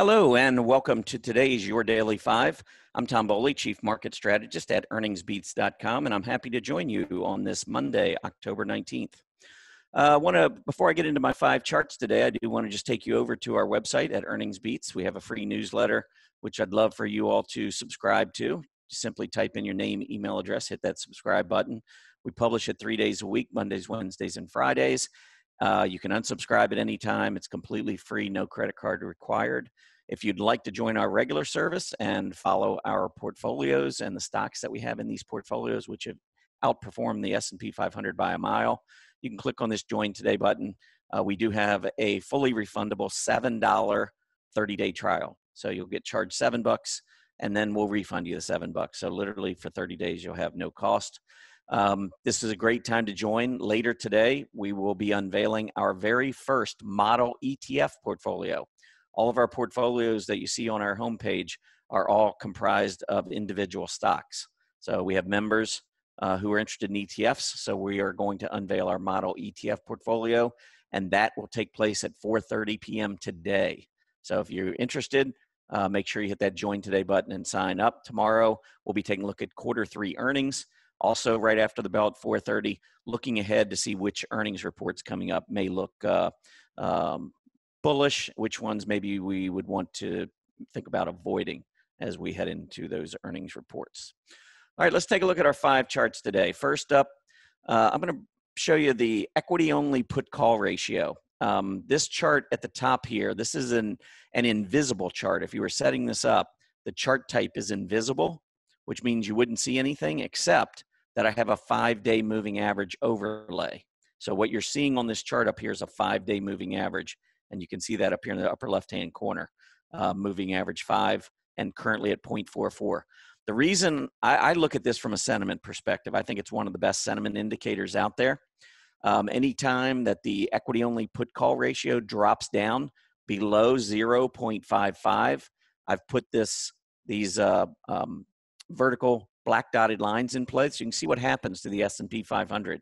Hello and welcome to today's Your Daily Five. I'm Tom Boley, Chief Market Strategist at earningsbeats.com, and I'm happy to join you on this Monday, October 19th. I uh, want to, before I get into my five charts today, I do want to just take you over to our website at earningsbeats. We have a free newsletter, which I'd love for you all to subscribe to. Just simply type in your name, email address, hit that subscribe button. We publish it three days a week Mondays, Wednesdays, and Fridays. Uh, you can unsubscribe at any time. It's completely free, no credit card required. If you'd like to join our regular service and follow our portfolios and the stocks that we have in these portfolios, which have outperformed the S&P 500 by a mile, you can click on this Join Today button. Uh, we do have a fully refundable $7 30-day trial. So you'll get charged 7 bucks and then we'll refund you the 7 bucks. So literally for 30 days you'll have no cost. Um, this is a great time to join. Later today, we will be unveiling our very first model ETF portfolio. All of our portfolios that you see on our homepage are all comprised of individual stocks. So we have members uh, who are interested in ETFs. So we are going to unveil our model ETF portfolio, and that will take place at 4:30 p.m. today. So if you're interested, uh, make sure you hit that join today button and sign up. Tomorrow we'll be taking a look at quarter three earnings also, right after the bell at 4:30, looking ahead to see which earnings reports coming up may look uh, um, bullish, which ones maybe we would want to think about avoiding as we head into those earnings reports. All right, let's take a look at our five charts today. First up, uh, I'm going to show you the equity-only put-call ratio. Um, this chart at the top here, this is an, an invisible chart. If you were setting this up, the chart type is invisible, which means you wouldn't see anything except that I have a five day moving average overlay. So what you're seeing on this chart up here is a five day moving average. And you can see that up here in the upper left hand corner, uh, moving average five and currently at 0.44. The reason I, I, look at this from a sentiment perspective, I think it's one of the best sentiment indicators out there. Um, anytime that the equity only put call ratio drops down below 0.55, I've put this these uh, um, vertical black dotted lines in place, you can see what happens to the S&P 500.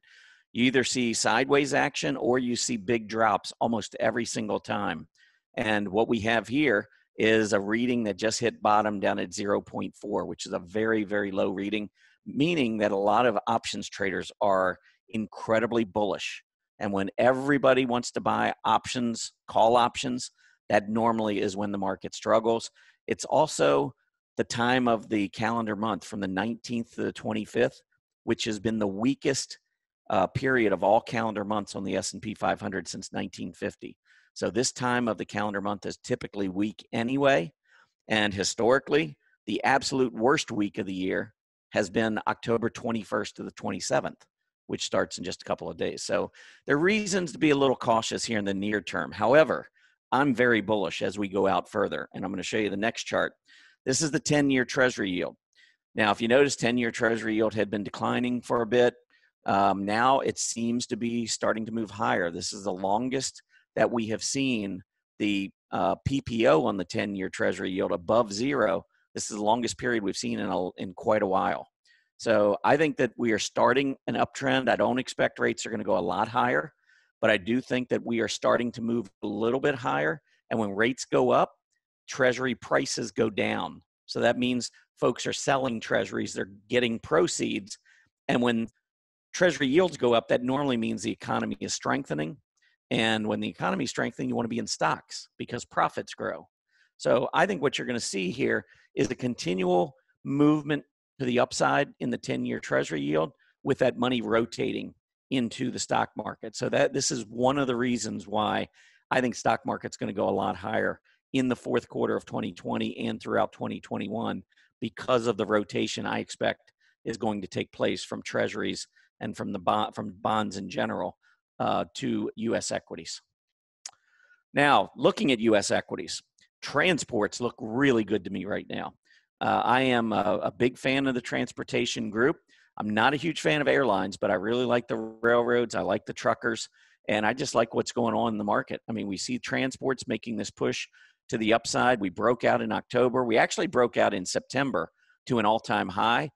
You either see sideways action or you see big drops almost every single time. And what we have here is a reading that just hit bottom down at 0.4, which is a very, very low reading, meaning that a lot of options traders are incredibly bullish. And when everybody wants to buy options, call options, that normally is when the market struggles. It's also the time of the calendar month from the 19th to the 25th, which has been the weakest uh, period of all calendar months on the S&P 500 since 1950. So this time of the calendar month is typically weak anyway, and historically, the absolute worst week of the year has been October 21st to the 27th, which starts in just a couple of days. So there are reasons to be a little cautious here in the near term. However, I'm very bullish as we go out further, and I'm going to show you the next chart. This is the 10 year treasury yield. Now, if you notice, 10 year treasury yield had been declining for a bit. Um, now it seems to be starting to move higher. This is the longest that we have seen the uh, PPO on the 10 year treasury yield above zero. This is the longest period we've seen in, a, in quite a while. So I think that we are starting an uptrend. I don't expect rates are going to go a lot higher, but I do think that we are starting to move a little bit higher. And when rates go up, treasury prices go down. So that means folks are selling treasuries, they're getting proceeds. And when treasury yields go up, that normally means the economy is strengthening. And when the economy is strengthening, you want to be in stocks because profits grow. So I think what you're going to see here is a continual movement to the upside in the 10 year treasury yield with that money rotating into the stock market. So that this is one of the reasons why I think stock market's going to go a lot higher in the fourth quarter of 2020 and throughout 2021 because of the rotation I expect is going to take place from treasuries and from the bond, from bonds in general uh, to U.S. equities. Now, looking at U.S. equities, transports look really good to me right now. Uh, I am a, a big fan of the transportation group. I'm not a huge fan of airlines, but I really like the railroads. I like the truckers, and I just like what's going on in the market. I mean, we see transports making this push to the upside. We broke out in October. We actually broke out in September to an all time high.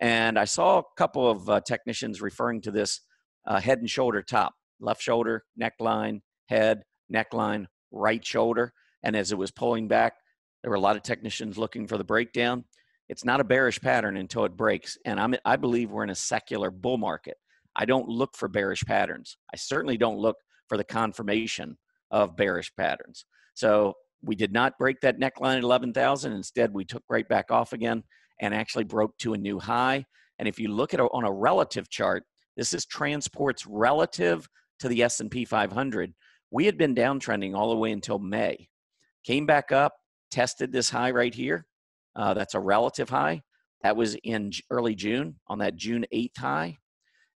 And I saw a couple of uh, technicians referring to this uh, head and shoulder top, left shoulder, neckline, head, neckline, right shoulder. And as it was pulling back, there were a lot of technicians looking for the breakdown. It's not a bearish pattern until it breaks. And I'm, I believe we're in a secular bull market. I don't look for bearish patterns. I certainly don't look for the confirmation of bearish patterns. So we did not break that neckline at 11,000. Instead, we took right back off again and actually broke to a new high. And if you look at a, on a relative chart, this is transports relative to the S&P 500. We had been downtrending all the way until May. Came back up, tested this high right here. Uh, that's a relative high. That was in early June on that June 8th high.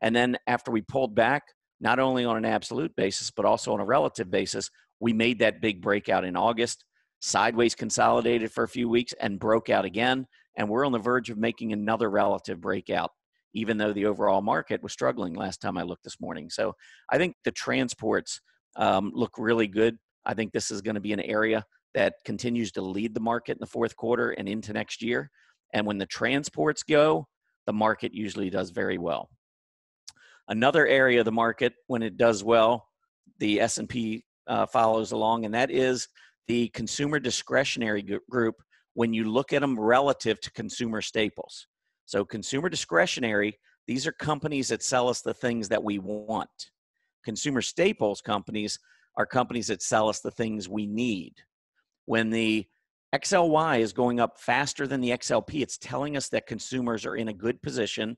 And then after we pulled back, not only on an absolute basis, but also on a relative basis, we made that big breakout in August, sideways consolidated for a few weeks, and broke out again. And we're on the verge of making another relative breakout, even though the overall market was struggling last time I looked this morning. So I think the transports um, look really good. I think this is going to be an area that continues to lead the market in the fourth quarter and into next year. And when the transports go, the market usually does very well. Another area of the market, when it does well, the S&P uh, follows along, and that is the consumer discretionary group when you look at them relative to consumer staples. So, consumer discretionary, these are companies that sell us the things that we want. Consumer staples companies are companies that sell us the things we need. When the XLY is going up faster than the XLP, it's telling us that consumers are in a good position,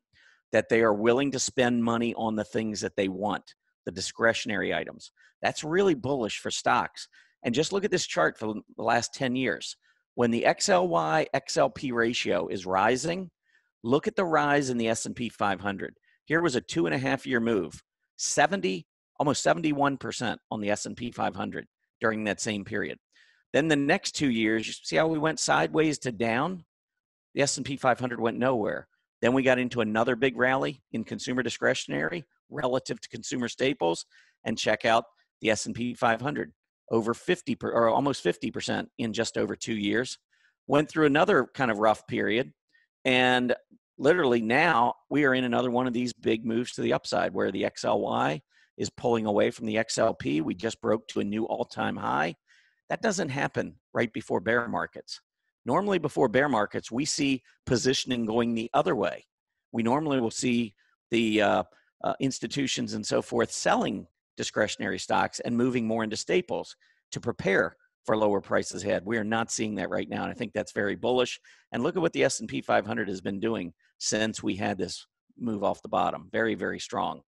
that they are willing to spend money on the things that they want the discretionary items. That's really bullish for stocks. And just look at this chart for the last 10 years. When the XLY XLP ratio is rising, look at the rise in the S&P 500. Here was a two and a half year move, 70, almost 71% on the S&P 500 during that same period. Then the next two years, you see how we went sideways to down? The S&P 500 went nowhere. Then we got into another big rally in consumer discretionary, relative to consumer staples and check out the S&P 500 over 50 per, or almost 50% in just over 2 years went through another kind of rough period and literally now we are in another one of these big moves to the upside where the XLY is pulling away from the XLP we just broke to a new all-time high that doesn't happen right before bear markets normally before bear markets we see positioning going the other way we normally will see the uh, uh, institutions and so forth selling discretionary stocks and moving more into staples to prepare for lower prices ahead. We are not seeing that right now, and I think that's very bullish. And look at what the S and P 500 has been doing since we had this move off the bottom. Very, very strong.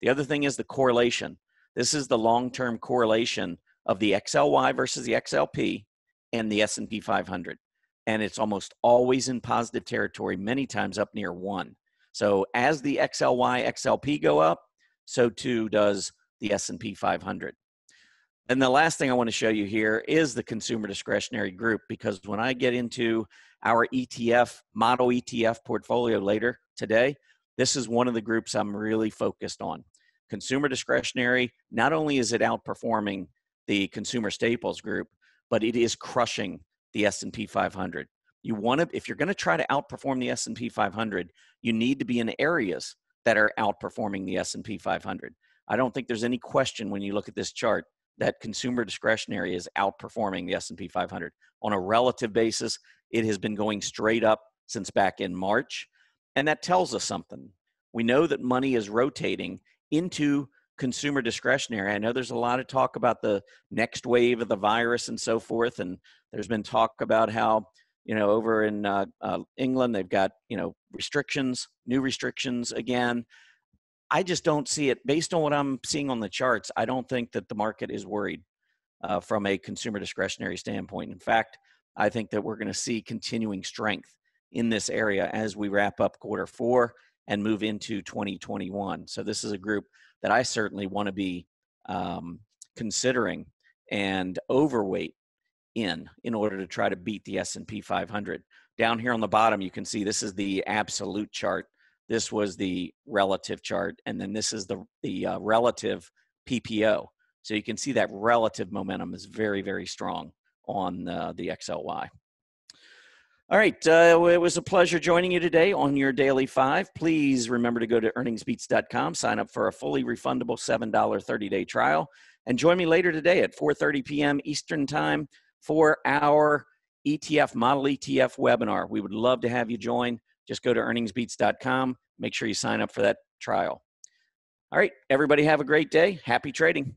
The other thing is the correlation. This is the long-term correlation of the XLY versus the XLP and the S&P 500 and it's almost always in positive territory, many times up near 1. So as the XLY, XLP go up, so too does the S&P 500. And the last thing I want to show you here is the consumer discretionary group because when I get into our ETF model ETF portfolio later today, this is one of the groups I'm really focused on. Consumer discretionary, not only is it outperforming the consumer staples group, but it is crushing the S&P 500 you want to if you're going to try to outperform the S&P 500, you need to be in areas that are outperforming the S&P 500. I don't think there's any question when you look at this chart that consumer discretionary is outperforming the S&P 500 on a relative basis. It has been going straight up since back in March, and that tells us something. We know that money is rotating into consumer discretionary. I know there's a lot of talk about the next wave of the virus and so forth, and there's been talk about how you know over in uh, uh, england they've got you know restrictions new restrictions again i just don't see it based on what i'm seeing on the charts i don't think that the market is worried uh, from a consumer discretionary standpoint in fact i think that we're going to see continuing strength in this area as we wrap up quarter four and move into 2021 so this is a group that i certainly want to be um, considering and overweight in in order to try to beat the S&P 500. Down here on the bottom you can see this is the absolute chart. This was the relative chart and then this is the the uh, relative PPO. So you can see that relative momentum is very very strong on uh, the XLY. All right, uh, it was a pleasure joining you today on your Daily Five. Please remember to go to earningsbeats.com, sign up for a fully refundable $7 30-day trial, and join me later today at 4.30 p.m. Eastern Time for our ETF model ETF webinar. We would love to have you join. Just go to earningsbeats.com. Make sure you sign up for that trial. All right, everybody have a great day. Happy trading.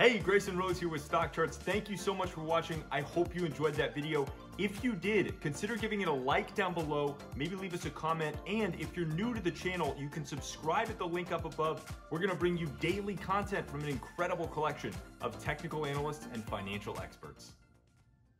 Hey, Grayson Rose here with Stock Charts. Thank you so much for watching. I hope you enjoyed that video. If you did, consider giving it a like down below, maybe leave us a comment, and if you're new to the channel, you can subscribe at the link up above. We're gonna bring you daily content from an incredible collection of technical analysts and financial experts.